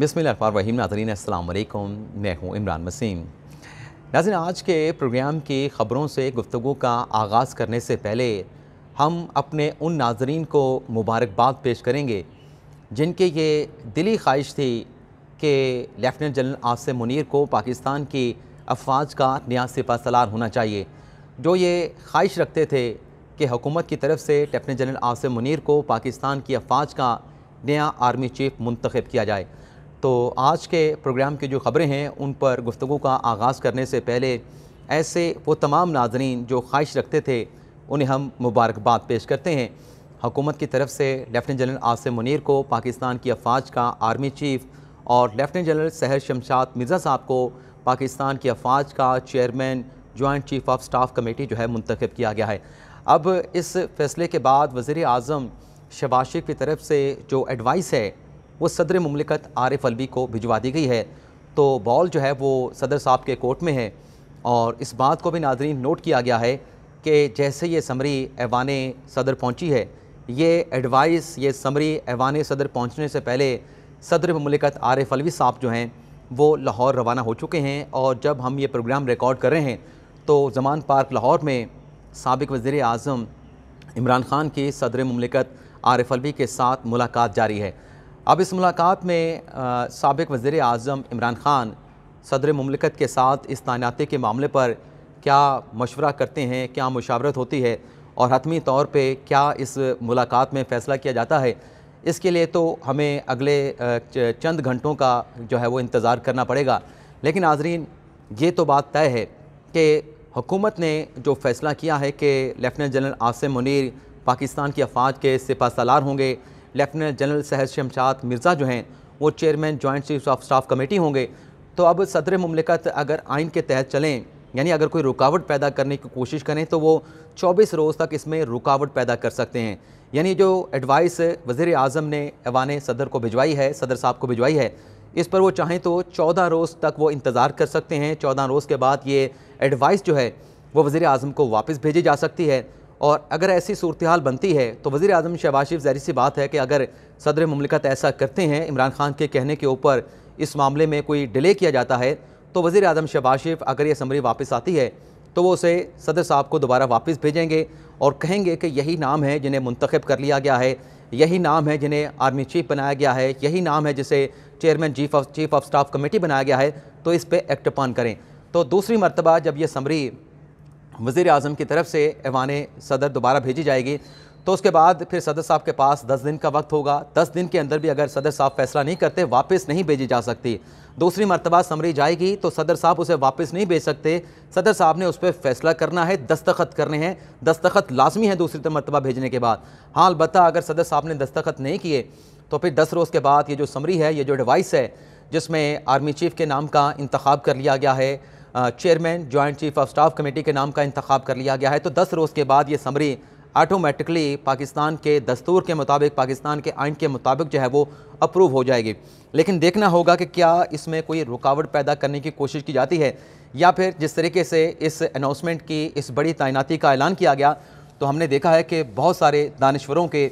बिसमीम नाजरीन असलकम मैं हूँ इमरान वसीम नाजिन आज के प्रोग्राम की ख़बरों से गुफ्तु का आगाज़ करने से पहले हम अपने उन नाजरीन को मुबारकबाद पेश करेंगे जिनके ये दिली ख्वाहिश थी कि लेफ्टिनेंट जनरल आसिम मुनीर को पाकिस्तान की अफवाज का नया सिपा सलार होना चाहिए जो ये ख्वाहिश रखते थे कि हुकूमत की तरफ से लेफ्टिनेंट जनरल आसिम मुनीर को पाकिस्तान की अफवाज का नया आर्मी चीफ मुंतखब किया जाए तो आज के प्रोग्राम की जो ख़बरें हैं उन पर गुफ्तु का आगाज़ करने से पहले ऐसे वो तमाम नाजरीन जो ख्वाहिश रखते थे उन्हें हम मुबारकबाद पेश करते हैं हुकूमत की तरफ से लेफ्टिनेंट जनरल आसिम मुनीर को पाकिस्तान की अफवाज का आर्मी चीफ और लेफ्टिनेंट जनरल सहर शमशाद मिर्ज़ा साहब को पाकिस्तान की अफवाज का chairman joint chief of staff committee जो है मंतखब किया गया है अब इस फैसले के बाद वज़ी अजम शबाशिक की तरफ से जो एडवाइस है वो सदर ममलिकत आरिफ अलवी को भिजवा दी गई है तो बॉल जो है वो सदर साहब के कोर्ट में है और इस बात को भी नाजरीन नोट किया गया है कि जैसे ये समरी ऐवान सदर पहुंची है ये एडवाइस ये समरी ऐवान सदर पहुंचने से पहले सदर ममलिकत आरिफ अलवी साहब जो हैं वो लाहौर रवाना हो चुके हैं और जब हम ये प्रोग्राम रिकॉर्ड कर रहे हैं तो जमान पार्क लाहौर में सबक वज़ी अजम इमरान ख़ान की सदर ममलिकत आरिफ अलवी के साथ मुलाकात जारी है अब इस मुलाकात में सबक वज़ी अजम इमरान ख़ान सदर ममलिकत के साथ इस तैनाती के मामले पर क्या मशवरा करते हैं क्या मुशावरत होती है और हतमी तौर पर क्या इस मुलाकात में फ़ैसला किया जाता है इसके लिए तो हमें अगले चंद घंटों का जो है वो इंतज़ार करना पड़ेगा लेकिन नाजरीन ये तो बात तय है कि हुकूमत ने जो फ़ैसला किया है कि लेफ्टिनेंट जनरल आसिम मुनीर पाकिस्तान की अफवाज के सिपा सलार होंगे लेफ्टिनेंट जनरल सहज शमशाद मिर्ज़ा जो हैं वो chairman joint chief of staff committee होंगे तो अब सदर ममलिकत अगर आइन के तहत चलें यानी अगर कोई रुकावट पैदा करने की कोशिश करें तो वो 24 रोज़ तक इसमें रुकावट पैदा कर सकते हैं यानी जो एडवाइस वज़ी अजम ने ऐवान सदर को भिजवाई है सदर साहब को भिजवाई है इस पर वो चाहें तो चौदह रोज़ तक वो इंतज़ार कर सकते हैं चौदह रोज़ के बाद ये एडवाइस जो है वो वज़ी अजम को वापस भेजी जा सकती है और अगर ऐसी सूरत हाल बनती है तो वज़ी अजम शहबाज शरीफ जहरी सी बात है कि अगर सदर ममलिकत ऐसा करते हैं इमरान खान के कहने के ऊपर इस मामले में कोई डिले किया जाता है तो वज़ी अजम शहबाज शरीफ अगर ये समरी वापस आती है तो वो उसे सदर साहब को दोबारा वापस भेजेंगे और कहेंगे कि यही नाम है जिन्हें मंतखब कर लिया गया है यही नाम है जिन्हें आर्मी चीफ बनाया गया है यही नाम है जिसे chairman chief of chief of staff committee बनाया गया है तो इस पर एक्ट पान करें तो दूसरी मरतबा जब यह समरी वज़ी अजम की तरफ से ऐवान सदर दोबारा भेजी जाएगी तो उसके बाद फिर सदर साहब के पास दस दिन का वक्त होगा दस दिन के अंदर भी अगर सदर साहब फैसला नहीं करते वापस नहीं भेजी जा सकती दूसरी मरतबा समरी जाएगी तो सदर साहब उसे वापस नहीं भेज सकते सदर साहब ने उस पर फैसला करना है दस्तखत करने हैं दस्तखत लाजमी है दूसरी मरतबा भेजने के बाद हाँ अलबत् अगर सदर साहब ने दस्तखत नहीं किए तो फिर दस रोज़ के बाद ये जो समरी है ये जो डिवाइस है जिसमें आर्मी चीफ़ के नाम का इंतखब कर लिया गया है chairman joint chief of staff committee के नाम का इंतखब कर लिया गया है तो दस रोज़ के बाद ये समरी आटोमेटिकली पाकिस्तान के दस्तूर के मुताबिक पाकिस्तान के आइन के मुताबिक जो है वो अप्रूव हो जाएगी लेकिन देखना होगा कि क्या इसमें कोई रुकावट पैदा करने की कोशिश की जाती है या फिर जिस तरीके से इस अनाउंसमेंट की इस बड़ी तैनाती का ऐलान किया गया तो हमने देखा है कि बहुत सारे दानश्वरों के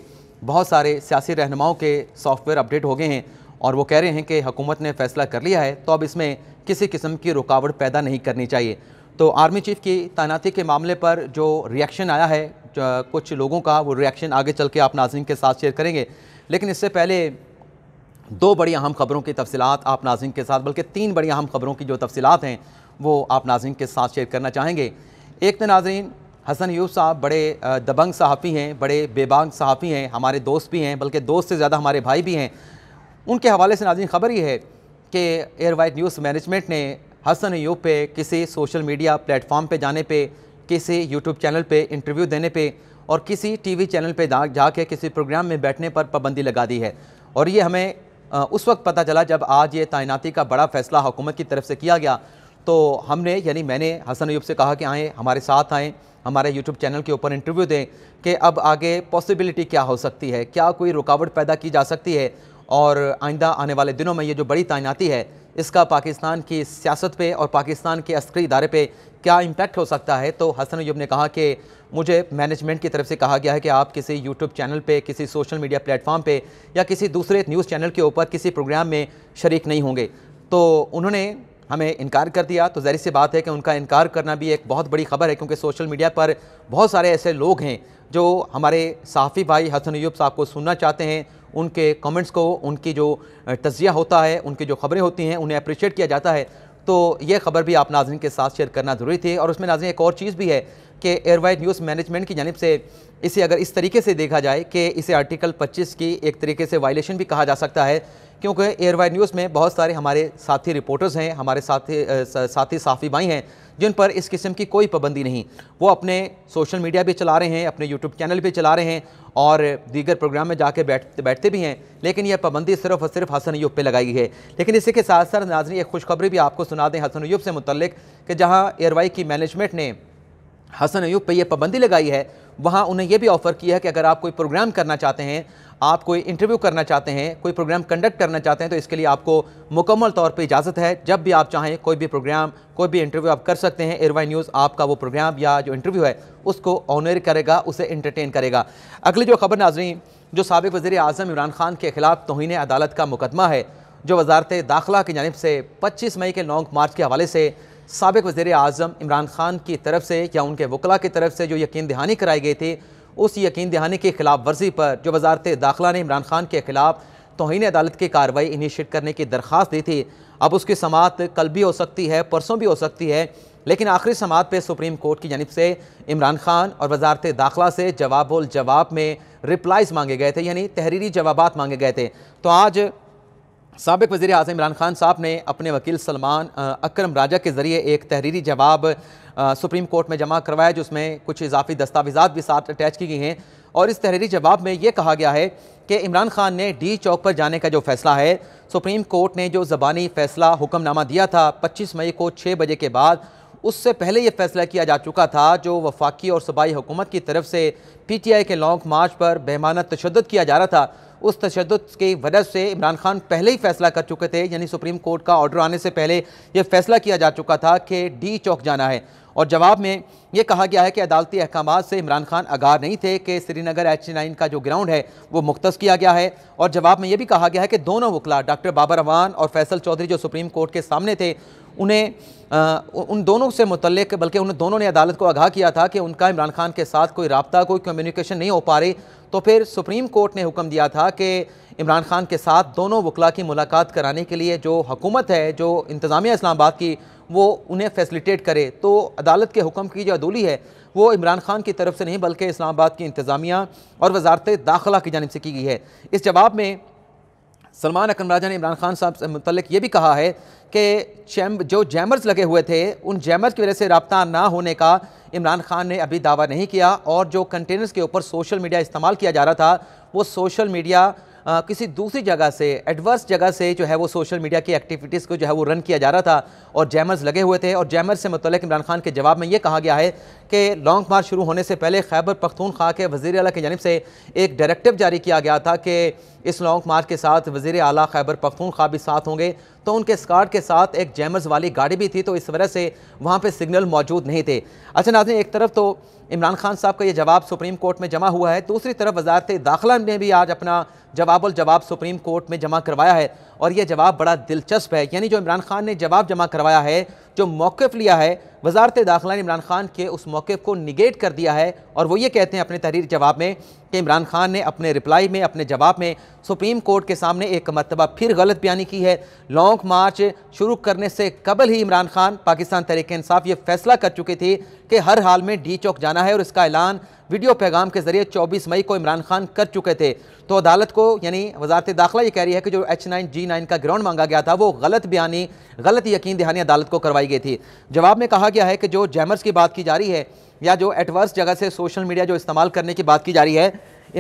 बहुत सारे सियासी रहनुमाओं के सॉफ्टवेयर अपडेट हो गए हैं और वो कह रहे हैं कि हुकूमत ने फैसला कर लिया है तो अब इसमें किसी किस्म की रुकावट पैदा नहीं करनी चाहिए तो आर्मी चीफ़ की तैनाती के मामले पर जो रिएक्शन आया है कुछ लोगों का वो रिएक्शन आगे चल के आप नाजिम के साथ शेयर करेंगे लेकिन इससे पहले दो बड़ी अहम ख़बरों की तफसीत आप नाजिम के साथ बल्कि तीन बड़ी अहम ख़बरों की जो तफसलत हैं वो आप नाजिम के साथ शेयर करना चाहेंगे एक तो नाजरीन हसन यूफ साहब बड़े दबंग सहाफ़ी हैं बड़े बेबांग सहाफ़ी हैं हमारे दोस्त भी हैं बल्कि दोस्त से ज़्यादा हमारे भाई भी हैं उनके हवाले से नाजिन खबर यह है कि एयर वाइट न्यूज़ मैनेजमेंट ने हसन यूब पे किसी सोशल मीडिया प्लेटफॉर्म पे जाने पे किसी यूट्यूब चैनल पे इंटरव्यू देने पे और किसी टीवी चैनल पे जाके किसी प्रोग्राम में बैठने पर पाबंदी लगा दी है और ये हमें उस वक्त पता चला जब आज ये तैनाती का बड़ा फैसला हुकूमत की तरफ से किया गया तो हमने यानी मैंने हसन अयूब से कहा कि आएँ हमारे साथ आएँ हमारे यूट्यूब चैनल के ऊपर इंटरव्यू दें कि अब आगे पॉसिबिलिटी क्या हो सकती है क्या कोई रुकावट पैदा की जा सकती है और आइंदा आने वाले दिनों में ये जो बड़ी तैनाती है इसका पाकिस्तान की सियासत पे और पाकिस्तान के अस्करी इदारे पे क्या इम्पैक्ट हो सकता है तो हसन यूब ने कहा कि मुझे मैनेजमेंट की तरफ से कहा गया है कि आप किसी यूट्यूब चैनल पे किसी सोशल मीडिया प्लेटफॉर्म पे या किसी दूसरे न्यूज़ चैनल के ऊपर किसी प्रोग्राम में शरीक नहीं होंगे तो उन्होंने हमें इनकार कर दिया तो ज़हरी सी बात है कि उनका इनकार करना भी एक बहुत बड़ी खबर है क्योंकि सोशल मीडिया पर बहुत सारे ऐसे लोग हैं जो हमारे साफ़ी भाई हसन यूब साहब को सुनना चाहते हैं उनके कमेंट्स को उनकी जो तजिया होता है उनकी जो खबरें होती हैं उन्हें अप्रिशिएट किया जाता है तो ये खबर भी आप नाजरन के साथ शेयर करना ज़रूरी थी और उसमें नाजरन एक और चीज़ भी है कि एयरवाइज न्यूज़ मैनेजमेंट की जानब से इसे अगर इस तरीके से देखा जाए कि इसे आर्टिकल 25 की एक तरीके से वायलेशन भी कहा जा सकता है क्योंकि एयरवाइज न्यूज़ में बहुत सारे हमारे साथी रिपोर्टर्स हैं हमारे साथी साथी साफ़ी भाई हैं जिन पर इस किस्म की कोई पाबंदी नहीं वो अपने सोशल मीडिया भी चला रहे हैं अपने यूट्यूब चैनल भी चला रहे हैं और दीगर प्रोग्राम में जाके बैठते बैठते भी हैं लेकिन यह पाबंदी सिर्फ और सिर्फ हसन यूब पर लगाई है लेकिन इसी के साथ साथ नाजरी एक खुशखबरी भी आपको सुना दें हसन यूब से मुतलक कि जहाँ एयरवाई की मैनेजमेंट ने हसन यूब पर यह पाबंदी लगाई है वहाँ उन्हें यह भी ऑफ़र किया है कि अगर आप कोई प्रोग्राम करना चाहते हैं आप कोई इंटरव्यू करना चाहते हैं कोई प्रोग्राम कंडक्ट करना चाहते हैं तो इसके लिए आपको मुकम्मल तौर पर इजाज़त है जब भी आप चाहें कोई भी प्रोग्राम कोई भी इंटरव्यू आप कर सकते हैं वाई न्यूज़ आपका वो प्रोग्राम या जो इंटरव्यू है उसको ऑनर करेगा उसे इंटरटेन करेगा अगली जो खबर नाजरी जो सबक वज़ी अजम इमरान खान के खिलाफ तोहन अदालत का मुकदमा है जो वजारत दाखिला की जानब से पच्चीस मई के लॉन्ग मार्च के हवाले से सबक वजे अजम इमरान ख़ान की तरफ से या उनके वकला की तरफ से जो यकीन दहानी कराई गई थी उस यकीन दहानी की खिलाफ वर्जी पर जो वजारत दाखिला ने इमरान ख़ान के ख़िलाफ़ तोहन अदालत की कार्रवाई इनिशिएट करने की दरख्वास्त दी थी अब उसकी समात कल भी हो सकती है परसों भी हो सकती है लेकिन आखिरी समात पर सुप्रीम कोर्ट की जानब से इमरान खान और वजारत दाखिला से जवाब जवाब में रिप्लाइज़ मांगे गए थे यानी तहरीरी जवाब मांगे गए थे तो आज सबक वज़ी अजम इमरान खान साहब ने अपने वकील सलमान अक्रम राजा के ज़रिए एक तहरीरी जवाब सुप्रीम कोर्ट में जमा करवाया जिसमें कुछ इजाफी दस्तावेज़ा भी साथ अटैच की गई हैं और इस तहरीरी जवाब में ये कहा गया है कि इमरान खान ने डी चौक पर जाने का जो फ़ैसला है सुप्रीम कोर्ट ने जो ज़बानी फ़ैसला हुक्मनामा दिया था पच्चीस मई को छः बजे के बाद उससे पहले ये फ़ैसला किया जा चुका था जो वफाकी और सूबाई हुकूमत की तरफ से पी टी आई के लॉन्ग मार्च पर बेमानत तशद किया जा रहा था उस तशद की वजह से इमरान खान पहले ही फैसला कर चुके थे यानी सुप्रीम कोर्ट का ऑर्डर आने से पहले यह फैसला किया जा चुका था कि डी चौक जाना है और जवाब में यह कहा गया है कि अदालती अहकाम से इमरान खान आगाह नहीं थे कि श्रीनगर एच नाइन का जो ग्राउंड है वो मुख्त किया गया है और जवाब में यह भी कहा गया है कि दोनों वकला डॉक्टर बाबर अवान और फैसल चौधरी जो सुप्रीम कोर्ट के सामने थे उन्हें आ, उन दोनों से मुतलक बल्कि उन दोनों ने अदालत को आगाह किया था कि उनका इमरान खान के साथ कोई रबता कोई कम्युनिकेशन नहीं हो पा रही तो फिर सुप्रीम कोर्ट ने हुक्म दिया था कि इमरान खान के साथ दोनों वकला की मुलाकात कराने के लिए जो हुकूमत है जो इंतज़ामिया इस्लामाबाद की वो उन्हें फैसिलिटेट करे तो अदालत के हुक्म की जो अदूली है वो इमरान खान की तरफ से नहीं बल्कि इस्लामाबाद की इंतज़ामिया और वजारत दाखिला की जानब से की गई है इस जवाब में सलमान अकन राजा ने इमरान खान साहब से मुतल ये भी कहा है कि चैम जो जैमर्स लगे हुए थे उन जैमर्स की वजह से रबता ना होने का इमरान खान ने अभी दावा नहीं किया और जो कंटेनर्स के ऊपर सोशल मीडिया इस्तेमाल किया जा रहा था वो सोशल मीडिया आ, किसी दूसरी जगह से एडवर्स जगह से जो है वो सोशल मीडिया की एक्टिविटीज़ को जो है वो रन किया जा रहा था और जैमर्स लगे हुए थे और जैमर्स से मतलब इमरान खान के जवाब में ये कहा गया है कि लॉन्ग मार्च शुरू होने से पहले खैबर पख्तूनख्वा के वज़ी अला की जानब से एक डायरेक्टिव जारी किया गया था कि इस लॉन्ग मार्च के साथ वज़ी अला खैबर पख्तूनख्वा भी साथ होंगे तो उनके स्कार्ड के साथ एक जैमर्स वाली गाड़ी भी थी तो इस वजह से वहाँ पर सिग्नल मौजूद नहीं थे अच्छा नाजन एक तरफ तो इमरान खान साहब का ये जवाब सुप्रीम कोर्ट में जमा हुआ है दूसरी तरफ वजारत दाखिला ने भी आज अपना जवाब और जवाब सुप्रीम कोर्ट में जमा करवाया है और यह जवाब बड़ा दिलचस्प है यानी जो इमरान खान ने जवाब जमा करवाया है जो मौक़ लिया है वजारत दाखिला ने इमरान खान के उस मौक़ को निगेट कर दिया है और वो ये कहते हैं अपने तहरीर जवाब में कि इमरान खान ने अपने रिप्लाई में अपने जवाब में सुप्रीम कोर्ट के सामने एक मरतबा फिर गलत बयानी की है लॉन्ग मार्च शुरू करने से कबल ही इमरान खान पाकिस्तान तहरीक इंसाफ ये फैसला कर चुके थे कि हर हाल में डी चौक जाना है और इसका ऐलान वीडियो पैगाम के जरिए 24 मई को इमरान खान कर चुके थे तो अदालत को यानी वजारत दाखिला ये कह रही है कि जो एच नाइन जी नाइन का ग्राउंड मांगा गया था वो गलत बयानी गलत यकीन दहानी अदालत को करवाई गई थी जवाब में कहा गया है कि जो जैमर्स की बात की जा रही है या जो एडवर्स जगह से सोशल मीडिया जो इस्तेमाल करने की बात की जा रही है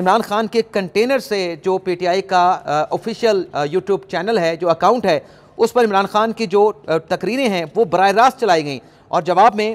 इमरान खान के कंटेनर से जो आई का ऑफिशियल यूट्यूब चैनल है जो अकाउंट है उस पर इमरान खान की जो तकरीरें हैं वो बर रास्त चलाई गई और जवाब में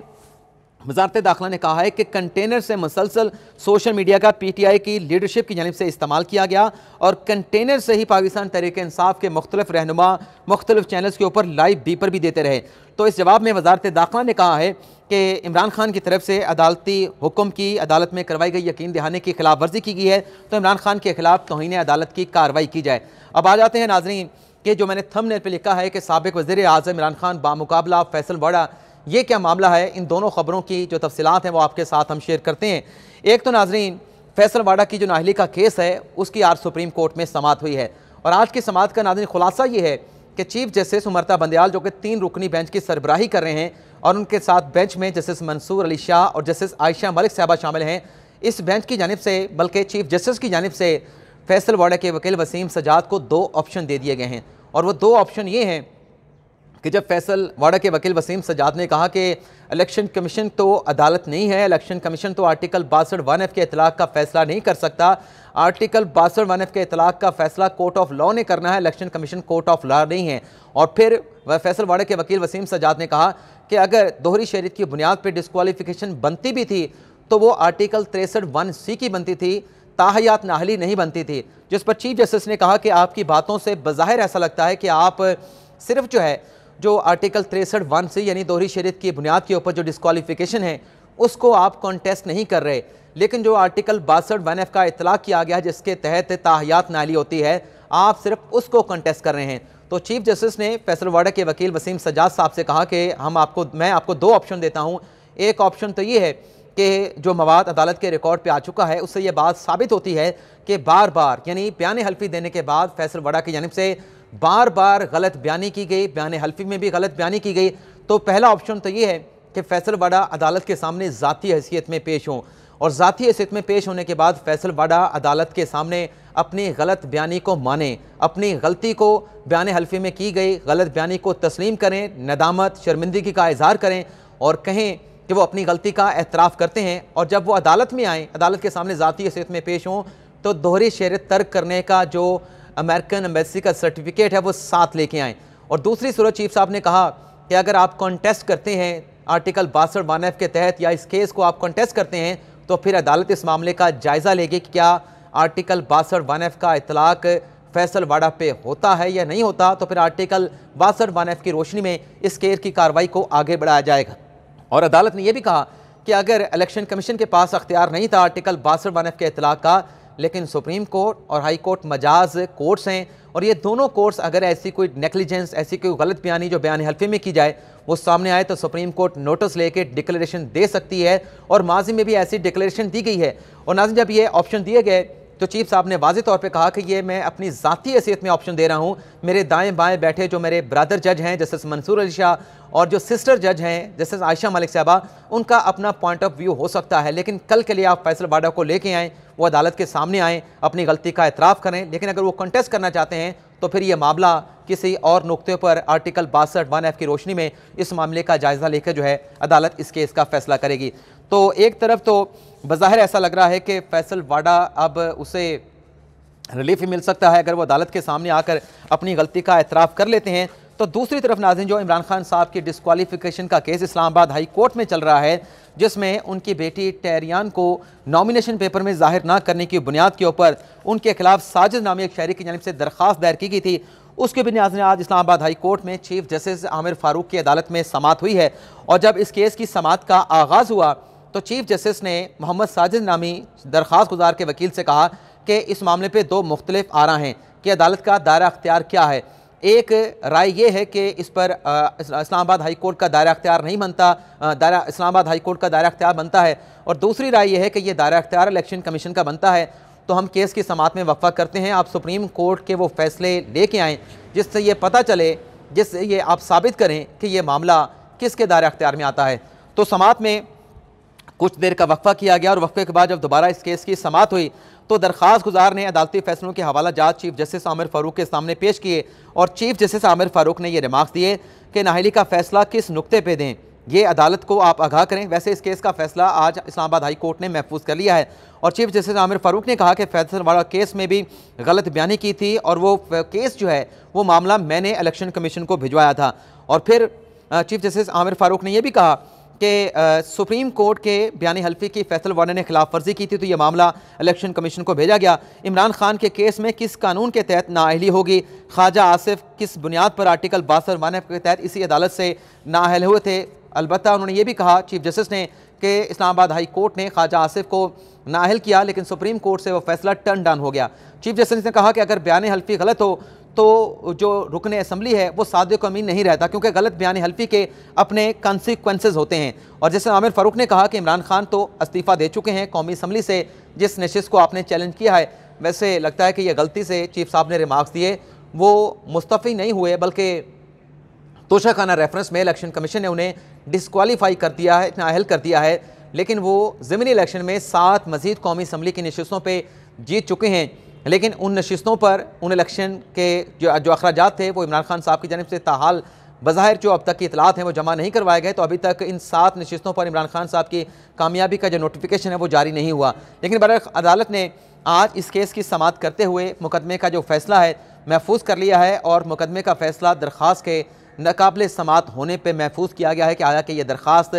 वजारत दाखिला ने कहा है कि कंटेनर से मुसलसल सोशल मीडिया का पी टी आई की लीडरशिप की जानब से इस्तेमाल किया गया और कंटेनर से ही पाकिस्तान तहरीक इंसाफ के मुख्तलिफ रहनुमा मुख्तलिफ चैनल्स के ऊपर लाइव बीपर भी देते रहे तो इस जवाब में वजारत दाखिला ने कहा है कि इमरान खान की तरफ से अदालती हुक्म की अदालत में करवाई गई यकीन दहानी की खिलाफ वर्जी की गई है तो इमरान खान के खिलाफ तोहन अदालत की कार्रवाई की जाए अब आ जाते हैं नाजरीन के जो मैंने थम थमनेल पर लिखा है कि सबक वज़ी अजम इमरान खान बामुकाबला फैसल वाड़ा ये क्या मामला है इन दोनों ख़बरों की जो तफसलत हैं वो आपके साथ हम शेयर करते हैं एक तो नाजरीन फैसलवाड़ा की जो नाहली का केस है उसकी आज सुप्रीम कोर्ट में समात हुई है और आज की समात का नाजरीन खुलासा ये है कि चीफ जस्टिस उमरता बंदयाल जो कि तीन रुकनी बेंच की सरबराही कर रहे हैं और उनके साथ बेंच में जस्टिस मंसूर अली शाह और जस्टिस आयशा मलिक साहबा शामिल हैं इस बेंच की जानब से बल्कि चीफ जस्टिस की जानब से फैसल वाडा के वकील वसीम सजाद को दो ऑप्शन दे दिए गए हैं और वो दो ऑप्शन ये हैं कि जब फैसल वाड़ा के वकील वसीम सजाद ने कहा कि इलेक्शन कमीशन तो अदालत नहीं है इलेक्शन कमीशन तो आर्टिकल बासठ वन एफ के इतलाक़ का फ़ैसला नहीं कर सकता आर्टिकल बासठ वन एफ के इतलाक़ का फ़ैसला कोर्ट ऑफ लॉ ने करना है election commission court of law नहीं है और फिर फैसल वाड़ा के वकील वसीम सजाद ने कहा कि अगर दोहरी शरीत की बुनियाद पर डिसकॉलीफिकेशन बनती भी थी तो वो आर्टिकल तिरसठ वन सी की बनती थी ताहयात नाहली नहीं बनती थी जिस पर चीफ जस्टिस ने कहा कि आपकी बातों से बज़ाहिर ऐसा लगता है कि आप सिर्फ जो है जो आर्टिकल तिरसठ वन से यानी दोहरी शरीत की बुनियाद के ऊपर जो डिसकॉलीफिकेशन है उसको आप कॉन्टेस्ट नहीं कर रहे लेकिन जो आर्टिकल बासठ वन एफ का इतला किया गया है जिसके तहत ताहियात नाली होती है आप सिर्फ उसको कंटेस्ट कर रहे हैं तो चीफ जस्टिस ने फैसलवाड़ा के वकील वसीम सजाद साहब से कहा कि हम आपको मैं आपको दो ऑप्शन देता हूँ एक ऑप्शन तो ये है कि जो मवाद अदालत के रिकॉर्ड पे आ चुका है उससे ये बात साबित होती है कि बार बार यानी बयान हल्फी देने के बाद फैसलवाड़ा की जानब से बार बार गलत बयानी की गई बयान हल्फी में भी गलत बयानी की गई तो पहला ऑप्शन तो ये है कि फैसल वाडा अदालत के सामने ज़ाती हैसियत में पेश हों और ज़ाती हैसियत में पेश होने के बाद फैसल वाडा अदालत के सामने अपनी गलत बयानी को माने अपनी गलती को बयान हल्फी में की गई गलत बयानी को तस्लीम करें नदामत शर्मिंदगी का इजहार करें और कहें कि वो अपनी गलती का एतराफ़ करते हैं और जब वो अदालत में आएँ अदालत के सामने ज़ाती हैसियत में पेश हों तो दोहरी शेर तर्क करने का जो अमेरिकन एम्बेसी का सर्टिफिकेट है वो साथ लेके आएँ और दूसरी सूरत चीफ साहब ने कहा कि अगर आप कॉन्टेस्ट करते हैं आर्टिकल बासठ वन एफ के तहत या इस केस को आप कॉन्टेस्ट करते हैं तो फिर अदालत इस मामले का जायज़ा लेगी कि क्या आर्टिकल बासठ वन एफ का इतलाक़ फैसल वाडा पे होता है या नहीं होता तो फिर आर्टिकल बासठ वन एफ की रोशनी में इस केस की कार्रवाई को आगे बढ़ाया जाएगा और अदालत ने यह भी कहा कि अगर इलेक्शन कमीशन के पास अख्तियार नहीं था आर्टिकल बासठ वन एफ के इतलाक़ का लेकिन सुप्रीम कोर्ट और हाई कोर्ट मजाज कोर्ट्स हैं और ये दोनों कोर्ट्स अगर ऐसी कोई नेग्लिजेंस ऐसी कोई गलत बयानी जो बयान हल्फे में की जाए वो सामने आए तो सुप्रीम कोर्ट नोटिस लेके डिक्लेरेशन दे सकती है और माजी में भी ऐसी डिक्लेरेशन दी गई है और नाजिम जब ये ऑप्शन दिए गए तो चीफ साहब ने वाजे तौर पे कहा कि ये मैं अपनी जतीी हैसीत में ऑप्शन दे रहा हूँ मेरे दाएं बाएं बैठे जो मेरे ब्रदर जज हैं जस्टिस मंसूर अली शाह और जो सिस्टर जज हैं जस्टिस आयशा मलिक साहबा उनका अपना पॉइंट ऑफ व्यू हो सकता है लेकिन कल के लिए आप फैसल बाडा को लेके आएँ वो अदालत के सामने आएँ अपनी गलती का एतराफ़ करें लेकिन अगर वो कंटेस्ट करना चाहते हैं तो फिर ये मामला किसी और नुकते पर आर्टिकल बासठ वन एफ की रोशनी में इस मामले का जायज़ा लेकर जो है अदालत इस केस का फैसला करेगी तो एक तरफ तो बज़ाहिर ऐसा लग रहा है कि फैसल वाडा अब उसे रिलीफ ही मिल सकता है अगर वो अदालत के सामने आकर अपनी गलती का एतराफ़ कर लेते हैं तो दूसरी तरफ नाजिन जो इमरान खान साहब की डिसकॉलीफिकेशन का केस इस्लामाबाद हाई कोर्ट में चल रहा है जिसमें उनकी बेटी टैरियान को नॉमिनेशन पेपर में जाहिर ना करने की बुनियाद के ऊपर उनके खिलाफ साजिद नामी एक शहरी की जानब से दरख्वास्त दायर की गई थी उसके भी न्याज ने आज इस्लामाबाद हाई कोर्ट में चीफ जस्टिस आमिर फारूक की अदालत में समात हुई है और जब इस केस की समात का आगाज़ हुआ तो चीफ जस्टिस ने मोहम्मद साजिद नामी दरख्वास्त गुजार के वकील से कहा कि इस मामले पर दो मुख्तलिफ आरा हैं कि अदालत का दायरा अख्तियार क्या है एक राय ये है कि इस पर इस्लामाबाद हाई कोर्ट का दायरा अख्तियार नहीं बनता दायरा इस्लामाबाद हाई कोर्ट का दायरा अख्तियार बनता है और दूसरी राय यह है कि ये दायरा अख्तियार इलेक्शन कमीशन का बनता है तो हम केस की समात में वफा करते हैं आप सुप्रीम कोर्ट के वो फैसले लेके आएँ जिससे ये पता चले जिससे ये आप साबित करें कि ये मामला किसके दायरा अख्तियार में आता है तो समात में कुछ देर का वक्फा किया गया और वक्फे के बाद जब दोबारा इस केस की समात हुई तो दरख्वास्त गुजार ने अदालती फैसलों के हवाला जात चीफ जस्टिस आमिर फारूक के सामने पेश किए और चीफ जस्टिस आमिर फारूक ने यह रिमार्क दिए कि नाहली का फैसला किस नुकते पर दें ये अदालत को आप आगाह करें वैसे इस केस का फैसला आज इस्लामाबाद हाई कोर्ट ने महफूज कर लिया है और चीफ जस्टिस आमिर फारूक ने कहा कि फैसलवाड़ा केस में भी गलत बयानी की थी और वो केस जो है वो मामला मैंने इलेक्शन कमीशन को भिजवाया था और फिर चीफ जस्टिस आमिर फारूक ने यह भी कहा कि सुप्रीम कोर्ट के बयान हल्फी की फैसल वार्नर ने खिलाफ वर्जी की थी तो यह मामला इलेक्शन कमीशन को भेजा गया इमरान खान के केस में किस कानून के तहत नााहली होगी ख्वाजा आसिफ किस बुनियाद पर आर्टिकल बासठ मानव के तहत इसी अदालत से नााहल हुए थे अलबत् उन्होंने ये भी कहा चीफ जस्टिस ने कि इस्लामाबाद हाई कोर्ट ने ख्वाजा आसिफ को नााहल किया लेकिन सुप्रीम कोर्ट से वह फैसला टर्न डाउन हो गया चीफ जस्टिस ने कहा कि अगर बयान हल्फी गलत हो तो जो रुकने असम्बली है वो को अमीन नहीं रहता क्योंकि गलत बयान हल्फी के अपने कॉन्सिक्वेंसेज होते हैं और जैसे आमिर फ़ारूक ने कहा कि इमरान खान तो इस्तीफ़ा दे चुके हैं कौमी असम्बली से जिस नशस्त को आपने चैलेंज किया है वैसे लगता है कि यह गलती से चीफ साहब ने रिमार्क्स दिए वो मुस्तफ़ी नहीं हुए बल्कि तोशाखाना रेफरेंस में इलेक्शन कमीशन ने उन्हें डिसकॉलीफाई कर दिया है अहल कर दिया है लेकिन वो ज़मीनी इलेक्शन में सात मजीद कौमी असम्बली की नशस्तों पर जीत चुके हैं लेकिन उन नशस्तों पर उन इलेक्शन के जो जो अखराज थे वो इमरान खान साहब की जानब से ताहाल बाहिर जो अब तक की इतलात हैं वो जमा नहीं करवाए गए तो अभी तक इन सात नशस्तों पर इमरान खान साहब की कामयाबी का जो नोटिफिकेशन है वो जारी नहीं हुआ लेकिन बर अदालत ने आज इस केस की समात करते हुए मुकदमे का जो फ़ैसला है महफूज कर लिया है और मुकदमे का फ़ैसला दरख्वास के नाकबिल समात होने पर महफूज किया गया है कि हालांकि ये दरख्वास्त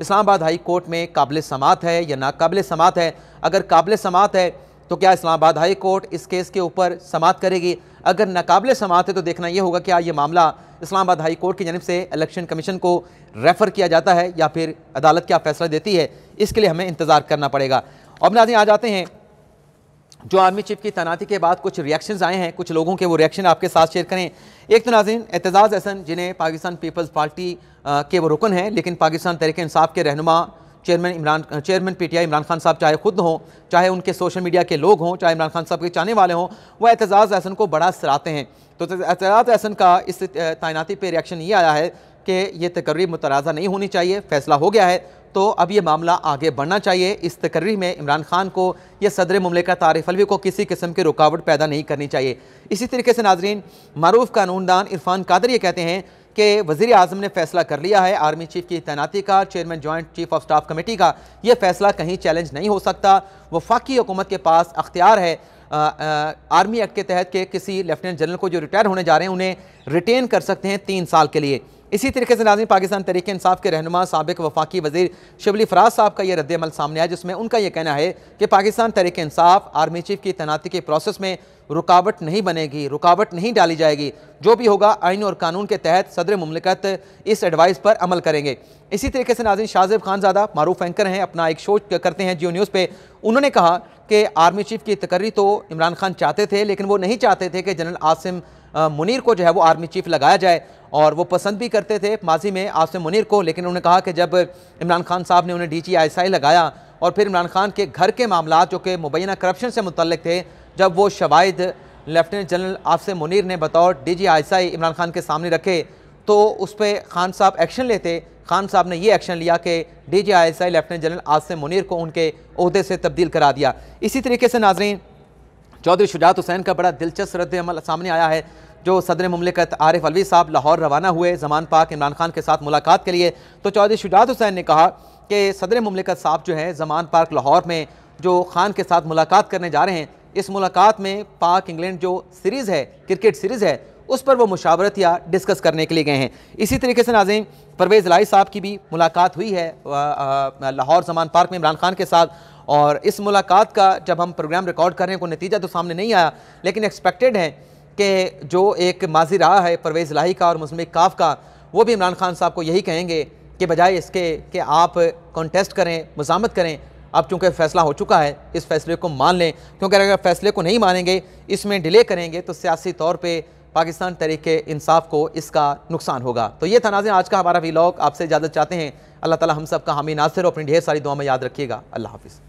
इस्लामाबाद हाई कोर्ट में काबिल समात है या नाकबल समात है अगर काबिल समात है तो क्या इस्लामाबाद हाई कोर्ट इस केस के ऊपर समात करेगी अगर नाकबले समात है तो देखना यह होगा क्या ये मामला इस्लामाबाद हाई कोर्ट की जानब से इलेक्शन कमीशन को रेफ़र किया जाता है या फिर अदालत क्या फ़ैसला देती है इसके लिए हमें इंतज़ार करना पड़ेगा अब नाजी आ जाते हैं जो आर्मी चीफ की तैनाती के बाद कुछ रिएक्शंस आए हैं कुछ लोगों के वो रिएक्शन आपके साथ शेयर करें एक तो नाजिन एतजाज़ एहसन जिन्हें पाकिस्तान पीपल्स पार्टी के वो रुकन हैं लेकिन पाकिस्तान तहरीक इंसाफ के रहनुमा chairman Imran chairman PTI Imran Khan साहब चाहे खुद हों चाहे उनके सोशल मीडिया के लोग हों चाहे इमरान खान साहब के चाहने वाले हों वो एतजाज़ एहसन को बड़ा सराते हैं तो एतजाज़ एहसन का इस तैनाती पर रिएक्शन ये आया है कि ये तकर्री मुतराजा नहीं होनी चाहिए फैसला हो गया है तो अब ये मामला आगे बढ़ना चाहिए इस तकर्री में इमरान खान को या सदर ममलिका तारफ अलवी को किसी किस्म की रुकावट पैदा नहीं करनी चाहिए इसी तरीके से नाजरीन मरूफ कानूनदान इरफान कादर ये कहते हैं कि वजीर अजम ने फैसला कर लिया है आर्मी चीफ की तैनाती का chairman joint chief of staff committee का यह फैसला कहीं चैलेंज नहीं हो सकता वफाकी हुकूमत के पास अख्तियार है आ, आ, आर्मी एक्ट के तहत के किसी लेफ्टिनेंट जनरल को जो रिटायर होने जा रहे हैं उन्हें रिटेन कर सकते हैं तीन साल के लिए इसी तरीके से नाजिन पाकिस्तान तरीके इंसाफ के रहनुमा सबक वफाकी वजीर शिबली फराज साहब का यह रद्दमल सामने आया जिसमें उनका यह कहना है कि पाकिस्तान तरीके इंसाफ आर्मी चीफ की तैनाती के प्रोसेस में रुकावट नहीं बनेगी रुकावट नहीं डाली जाएगी जो भी होगा आइन और कानून के तहत सदर ममलिकत इस एडवाइस पर अमल करेंगे इसी तरीके से नाजिन खान ज्यादा मारूफ एंकर हैं अपना एक शो करते हैं जियो न्यूज़ पर उन्होंने कहा कि आर्मी चीफ की तकर्री तो इमरान खान चाहते थे लेकिन वो नहीं चाहते थे कि जनरल आसिम मुनीर को जो है वो आर्मी चीफ लगाया जाए और वो पसंद भी करते थे माजी में आसम मुनिर को लेकिन उन्होंने कहा कि जब इमरान खान साहब ने उन्हें डी जी आई लगाया और फिर इमरान खान के घर के मामला जो कि मुबैना करप्शन से मुतलक थे जब वो शवाद लेफ्टिनेंट जनरल आसिम मुनिर ने बतौर D G I Imran Khan के सामने रखे तो उस पर खान साहब एक्शन लेते खान साहब ने ये एक्शन लिया कि D G I lieutenant general Asim Munir को उनके अहदे से तब्दील करा दिया इसी तरीके से नाजरीन चौधरी शुजात हुसैन का बड़ा दिलचस्प रद्द अमल सामने आया है जो सदर ममलिकत आरिफ अलवी साहब लाहौर रवाना हुए जमान पाक इमरान खान के साथ मुलाकात के लिए तो चौधरी शुजात हुसैन ने कहा कि सदर ममलिकत साहब जो हैं जमान पार्क लाहौर में जो खान के साथ मुलाकात करने जा रहे हैं इस मुलाकात में पाक इंग्लैंड जो सीरीज़ है क्रिकेट सीरीज़ है उस पर वो मुशावरत या डिस्कस करने के लिए गए हैं इसी तरीके से नाजिम परवेज़ लाई साहब की भी मुलाकात हुई है लाहौर जमान पार्क में इमरान खान के साथ और इस मुलाकात का जब हम प्रोग्राम रिकॉर्ड कर रहे हैं कोई नतीजा तो सामने नहीं आया लेकिन एक्सपेक्टेड है कि जो एक माजी रहा है परवेज़ लाही का और मुस्लिम काफ का वो भी इमरान खान साहब को यही कहेंगे कि बजाय इसके कि आप कॉन्टेस्ट करें मजामत करें अब चूँकि फ़ैसला हो चुका है इस फैसले को मान लें क्योंकि अगर फैसले को नहीं मानेंगे इसमें डिले करेंगे तो सियासी तौर पर पाकिस्तान तरीके इंसाफ को इसका नुकसान होगा तो ये था आज का हमारा वीलॉग आपसे इजाज़त चाहते हैं अल्लाह ताला हम सब का हामी नासिर और अपनी ढेर सारी दुआ में याद रखिएगा अल्लाह हाफिज़